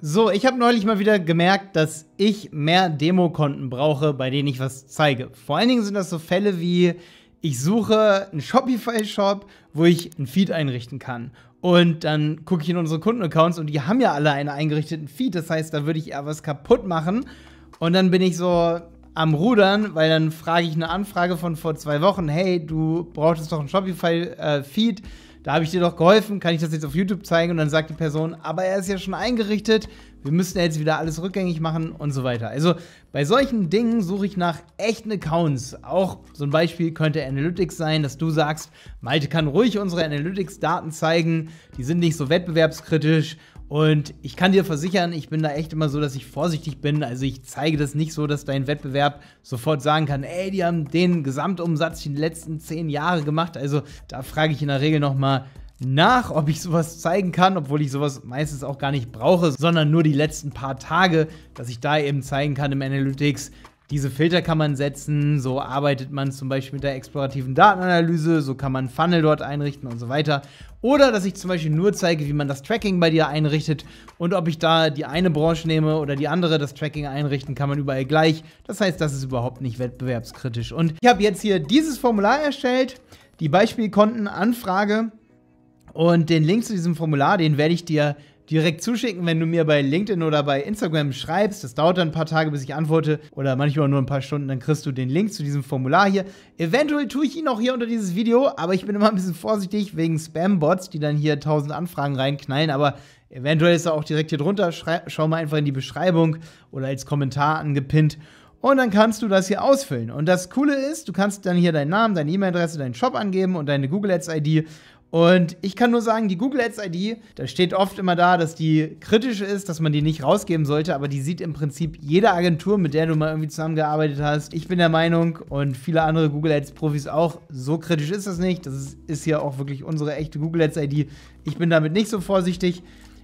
So, ich habe neulich mal wieder gemerkt, dass ich mehr Demokonten brauche, bei denen ich was zeige. Vor allen Dingen sind das so Fälle wie, ich suche einen Shopify-Shop, wo ich einen Feed einrichten kann. Und dann gucke ich in unsere Kundenaccounts und die haben ja alle einen eingerichteten Feed. Das heißt, da würde ich eher was kaputt machen. Und dann bin ich so am Rudern, weil dann frage ich eine Anfrage von vor zwei Wochen, hey, du brauchtest doch einen Shopify-Feed. Äh, da habe ich dir doch geholfen, kann ich das jetzt auf YouTube zeigen? Und dann sagt die Person, aber er ist ja schon eingerichtet, wir müssen jetzt wieder alles rückgängig machen und so weiter. Also bei solchen Dingen suche ich nach echten Accounts. Auch so ein Beispiel könnte Analytics sein, dass du sagst, Malte kann ruhig unsere Analytics-Daten zeigen, die sind nicht so wettbewerbskritisch und ich kann dir versichern, ich bin da echt immer so, dass ich vorsichtig bin. Also ich zeige das nicht so, dass dein Wettbewerb sofort sagen kann, ey, die haben den Gesamtumsatz in den letzten zehn Jahren gemacht. Also da frage ich in der Regel nochmal nach, ob ich sowas zeigen kann, obwohl ich sowas meistens auch gar nicht brauche, sondern nur die letzten paar Tage, dass ich da eben zeigen kann im Analytics, diese Filter kann man setzen, so arbeitet man zum Beispiel mit der explorativen Datenanalyse, so kann man Funnel dort einrichten und so weiter. Oder dass ich zum Beispiel nur zeige, wie man das Tracking bei dir einrichtet und ob ich da die eine Branche nehme oder die andere, das Tracking einrichten kann man überall gleich. Das heißt, das ist überhaupt nicht wettbewerbskritisch. Und ich habe jetzt hier dieses Formular erstellt, die Beispielkontenanfrage und den Link zu diesem Formular, den werde ich dir direkt zuschicken, wenn du mir bei LinkedIn oder bei Instagram schreibst. Das dauert dann ein paar Tage, bis ich antworte oder manchmal nur ein paar Stunden. Dann kriegst du den Link zu diesem Formular hier. Eventuell tue ich ihn auch hier unter dieses Video, aber ich bin immer ein bisschen vorsichtig wegen Spam-Bots, die dann hier tausend Anfragen reinknallen. Aber eventuell ist er auch direkt hier drunter. Schrei schau mal einfach in die Beschreibung oder als Kommentar angepinnt. Und dann kannst du das hier ausfüllen. Und das Coole ist, du kannst dann hier deinen Namen, deine E-Mail-Adresse, deinen Shop angeben und deine Google Ads-ID. Und ich kann nur sagen, die Google Ads ID, da steht oft immer da, dass die kritisch ist, dass man die nicht rausgeben sollte, aber die sieht im Prinzip jede Agentur, mit der du mal irgendwie zusammengearbeitet hast. Ich bin der Meinung und viele andere Google Ads Profis auch, so kritisch ist das nicht. Das ist, ist hier auch wirklich unsere echte Google Ads ID. Ich bin damit nicht so vorsichtig.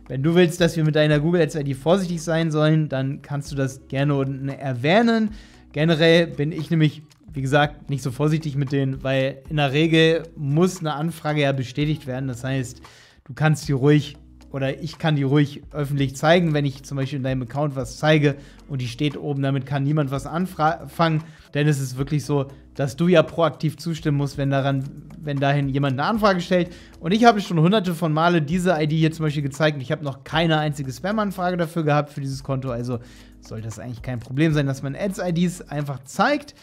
Wenn du willst, dass wir mit deiner Google Ads ID vorsichtig sein sollen, dann kannst du das gerne unten erwähnen. Generell bin ich nämlich, wie gesagt, nicht so vorsichtig mit denen, weil in der Regel muss eine Anfrage ja bestätigt werden. Das heißt, du kannst sie ruhig oder ich kann die ruhig öffentlich zeigen, wenn ich zum Beispiel in deinem Account was zeige und die steht oben, damit kann niemand was anfangen. Denn es ist wirklich so, dass du ja proaktiv zustimmen musst, wenn daran, wenn dahin jemand eine Anfrage stellt. Und ich habe schon hunderte von Male diese ID hier zum Beispiel gezeigt und ich habe noch keine einzige Spam-Anfrage dafür gehabt für dieses Konto. Also sollte das eigentlich kein Problem sein, dass man Ads-IDs einfach zeigt.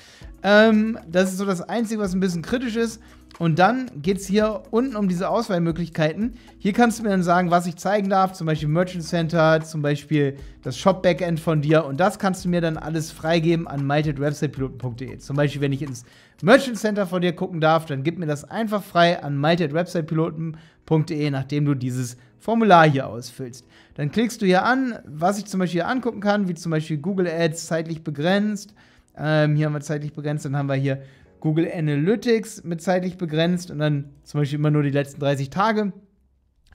Ähm, das ist so das Einzige, was ein bisschen kritisch ist. Und dann geht es hier unten um diese Auswahlmöglichkeiten. Hier kannst du mir dann sagen, was ich zeigen darf, zum Beispiel Merchant Center, zum Beispiel das Shop-Backend von dir. Und das kannst du mir dann alles freigeben an maltedwebsitepiloten.de. Zum Beispiel, wenn ich ins Merchant Center von dir gucken darf, dann gib mir das einfach frei an maltedwebsitepiloten.de, nachdem du dieses Formular hier ausfüllst. Dann klickst du hier an, was ich zum Beispiel hier angucken kann, wie zum Beispiel Google Ads zeitlich begrenzt. Ähm, hier haben wir zeitlich begrenzt, dann haben wir hier Google Analytics mit zeitlich begrenzt und dann zum Beispiel immer nur die letzten 30 Tage.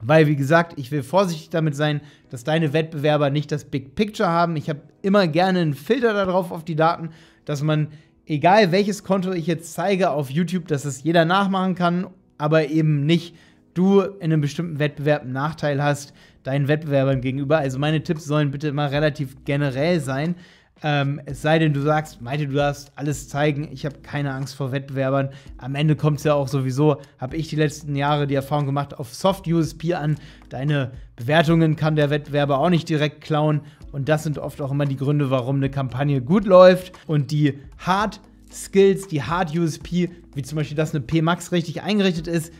Weil, wie gesagt, ich will vorsichtig damit sein, dass deine Wettbewerber nicht das Big Picture haben. Ich habe immer gerne einen Filter darauf auf die Daten, dass man, egal welches Konto ich jetzt zeige auf YouTube, dass es jeder nachmachen kann, aber eben nicht du in einem bestimmten Wettbewerb einen Nachteil hast deinen Wettbewerbern gegenüber. Also meine Tipps sollen bitte immer relativ generell sein. Ähm, es sei denn, du sagst, Maite, du darfst alles zeigen, ich habe keine Angst vor Wettbewerbern. Am Ende kommt es ja auch sowieso, habe ich die letzten Jahre die Erfahrung gemacht, auf Soft USP an. Deine Bewertungen kann der Wettbewerber auch nicht direkt klauen. Und das sind oft auch immer die Gründe, warum eine Kampagne gut läuft. Und die Hard Skills, die Hard USP, wie zum Beispiel, dass eine P-Max richtig eingerichtet ist,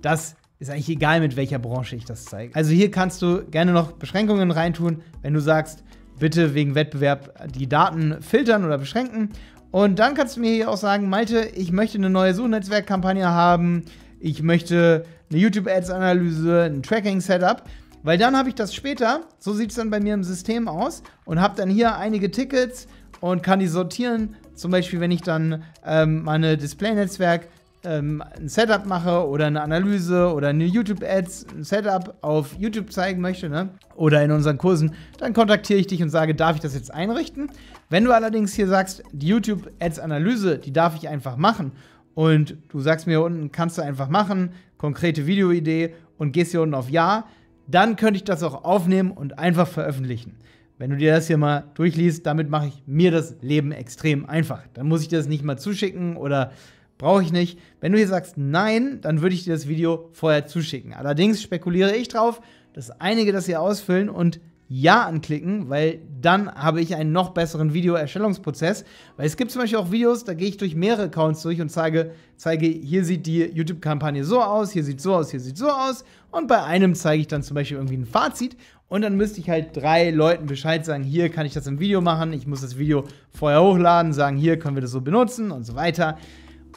das ist eigentlich egal, mit welcher Branche ich das zeige. Also hier kannst du gerne noch Beschränkungen reintun, wenn du sagst, bitte wegen Wettbewerb die Daten filtern oder beschränken. Und dann kannst du mir hier auch sagen, Malte, ich möchte eine neue Suchnetzwerkkampagne haben, ich möchte eine YouTube-Ads-Analyse, ein Tracking-Setup. Weil dann habe ich das später, so sieht es dann bei mir im System aus und habe dann hier einige Tickets und kann die sortieren. Zum Beispiel, wenn ich dann ähm, meine Display-Netzwerk ähm, ein Setup mache oder eine Analyse oder eine YouTube-Ads, ein Setup auf YouTube zeigen möchte, ne? oder in unseren Kursen, dann kontaktiere ich dich und sage, darf ich das jetzt einrichten? Wenn du allerdings hier sagst, die YouTube-Ads-Analyse, die darf ich einfach machen und du sagst mir unten, kannst du einfach machen, konkrete Videoidee und gehst hier unten auf Ja, dann könnte ich das auch aufnehmen und einfach veröffentlichen. Wenn du dir das hier mal durchliest, damit mache ich mir das Leben extrem einfach. Dann muss ich dir das nicht mal zuschicken oder brauche ich nicht. Wenn du hier sagst nein, dann würde ich dir das Video vorher zuschicken. Allerdings spekuliere ich drauf, dass einige das hier ausfüllen und ja anklicken, weil dann habe ich einen noch besseren Videoerstellungsprozess. Weil es gibt zum Beispiel auch Videos, da gehe ich durch mehrere Accounts durch und zeige, zeige hier sieht die YouTube-Kampagne so aus, hier sieht so aus, hier sieht so aus. Und bei einem zeige ich dann zum Beispiel irgendwie ein Fazit. Und dann müsste ich halt drei Leuten Bescheid sagen, hier kann ich das im Video machen, ich muss das Video vorher hochladen, sagen, hier können wir das so benutzen und so weiter.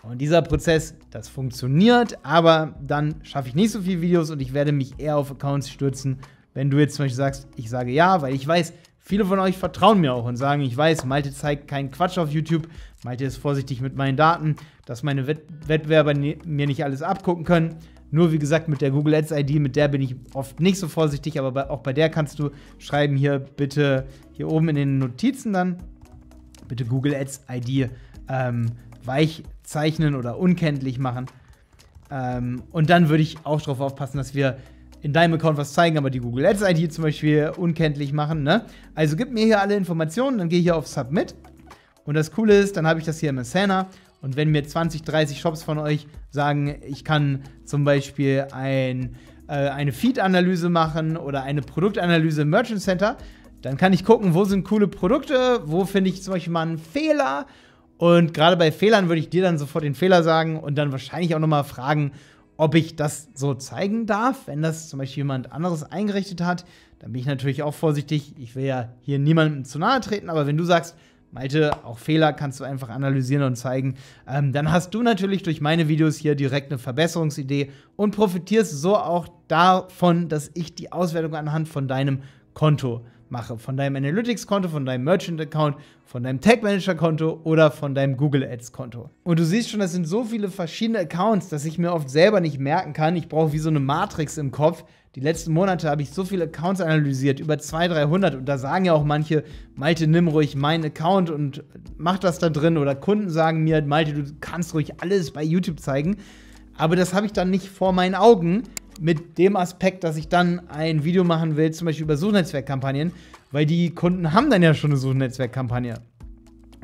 Und dieser Prozess, das funktioniert, aber dann schaffe ich nicht so viele Videos und ich werde mich eher auf Accounts stürzen, wenn du jetzt zum Beispiel sagst, ich sage ja, weil ich weiß, viele von euch vertrauen mir auch und sagen, ich weiß, Malte zeigt keinen Quatsch auf YouTube, Malte ist vorsichtig mit meinen Daten, dass meine Wettbewerber mir nicht alles abgucken können. Nur wie gesagt, mit der Google Ads ID, mit der bin ich oft nicht so vorsichtig, aber auch bei der kannst du schreiben hier bitte hier oben in den Notizen dann, bitte Google Ads ID ähm, weich zeichnen oder unkenntlich machen. Ähm, und dann würde ich auch darauf aufpassen, dass wir in deinem Account was zeigen, aber die Google Ads ID zum Beispiel unkenntlich machen. Ne? Also gib mir hier alle Informationen, dann gehe ich hier auf Submit. Und das Coole ist, dann habe ich das hier im Asana. Und wenn mir 20, 30 Shops von euch sagen, ich kann zum Beispiel ein, äh, eine Feed-Analyse machen oder eine Produktanalyse im Merchant Center, dann kann ich gucken, wo sind coole Produkte, wo finde ich zum Beispiel mal einen Fehler und gerade bei Fehlern würde ich dir dann sofort den Fehler sagen und dann wahrscheinlich auch nochmal fragen, ob ich das so zeigen darf. Wenn das zum Beispiel jemand anderes eingerichtet hat, dann bin ich natürlich auch vorsichtig. Ich will ja hier niemandem zu nahe treten, aber wenn du sagst, Malte, auch Fehler kannst du einfach analysieren und zeigen. Ähm, dann hast du natürlich durch meine Videos hier direkt eine Verbesserungsidee und profitierst so auch davon, dass ich die Auswertung anhand von deinem Konto mache. Von deinem Analytics-Konto, von deinem Merchant-Account, von deinem Tag-Manager-Konto oder von deinem Google Ads-Konto. Und du siehst schon, das sind so viele verschiedene Accounts, dass ich mir oft selber nicht merken kann. Ich brauche wie so eine Matrix im Kopf. Die letzten Monate habe ich so viele Accounts analysiert, über 200, 300. Und da sagen ja auch manche, Malte, nimm ruhig meinen Account und mach das da drin. Oder Kunden sagen mir, Malte, du kannst ruhig alles bei YouTube zeigen. Aber das habe ich dann nicht vor meinen Augen mit dem Aspekt, dass ich dann ein Video machen will, zum Beispiel über Suchnetzwerkkampagnen, weil die Kunden haben dann ja schon eine Suchnetzwerkkampagne.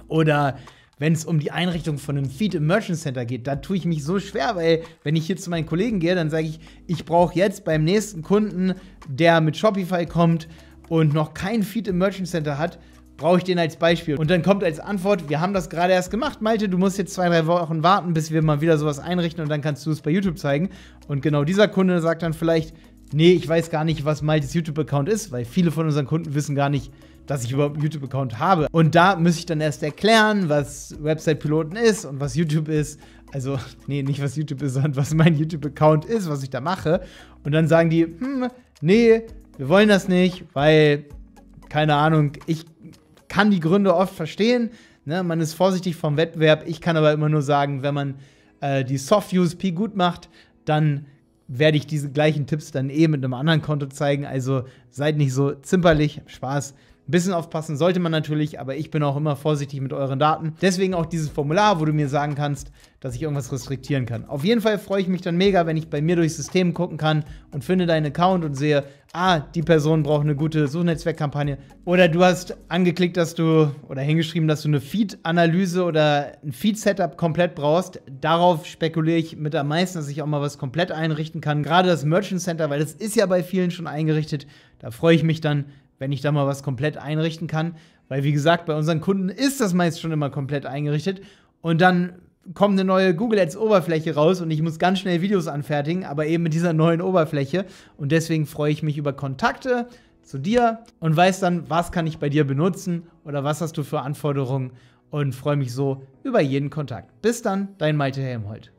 Oder wenn es um die Einrichtung von einem Feed im Merchant Center geht, da tue ich mich so schwer, weil wenn ich hier zu meinen Kollegen gehe, dann sage ich, ich brauche jetzt beim nächsten Kunden, der mit Shopify kommt und noch kein Feed im Merchant Center hat, brauche ich den als Beispiel. Und dann kommt als Antwort, wir haben das gerade erst gemacht, Malte, du musst jetzt zwei, drei Wochen warten, bis wir mal wieder sowas einrichten und dann kannst du es bei YouTube zeigen. Und genau dieser Kunde sagt dann vielleicht, nee, ich weiß gar nicht, was Maltes YouTube-Account ist, weil viele von unseren Kunden wissen gar nicht, dass ich überhaupt einen YouTube-Account habe. Und da müsste ich dann erst erklären, was Website-Piloten ist und was YouTube ist. Also, nee, nicht was YouTube ist, sondern was mein YouTube-Account ist, was ich da mache. Und dann sagen die, hm, nee, wir wollen das nicht, weil, keine Ahnung, ich kann die Gründe oft verstehen. Ne? Man ist vorsichtig vom Wettbewerb. Ich kann aber immer nur sagen, wenn man äh, die Soft-USP gut macht, dann werde ich diese gleichen Tipps dann eh mit einem anderen Konto zeigen. Also seid nicht so zimperlich. Spaß. Ein bisschen aufpassen sollte man natürlich, aber ich bin auch immer vorsichtig mit euren Daten. Deswegen auch dieses Formular, wo du mir sagen kannst, dass ich irgendwas restriktieren kann. Auf jeden Fall freue ich mich dann mega, wenn ich bei mir durchs System gucken kann und finde deinen Account und sehe, ah, die Person braucht eine gute Suchnetzwerkkampagne. Oder du hast angeklickt, dass du oder hingeschrieben, dass du eine Feed-Analyse oder ein Feed-Setup komplett brauchst. Darauf spekuliere ich mit am meisten, dass ich auch mal was komplett einrichten kann. Gerade das Merchant Center, weil das ist ja bei vielen schon eingerichtet. Da freue ich mich dann, wenn ich da mal was komplett einrichten kann. Weil, wie gesagt, bei unseren Kunden ist das meist schon immer komplett eingerichtet. Und dann kommt eine neue Google Ads Oberfläche raus und ich muss ganz schnell Videos anfertigen, aber eben mit dieser neuen Oberfläche. Und deswegen freue ich mich über Kontakte zu dir und weiß dann, was kann ich bei dir benutzen oder was hast du für Anforderungen und freue mich so über jeden Kontakt. Bis dann, dein Malte Helmholtz.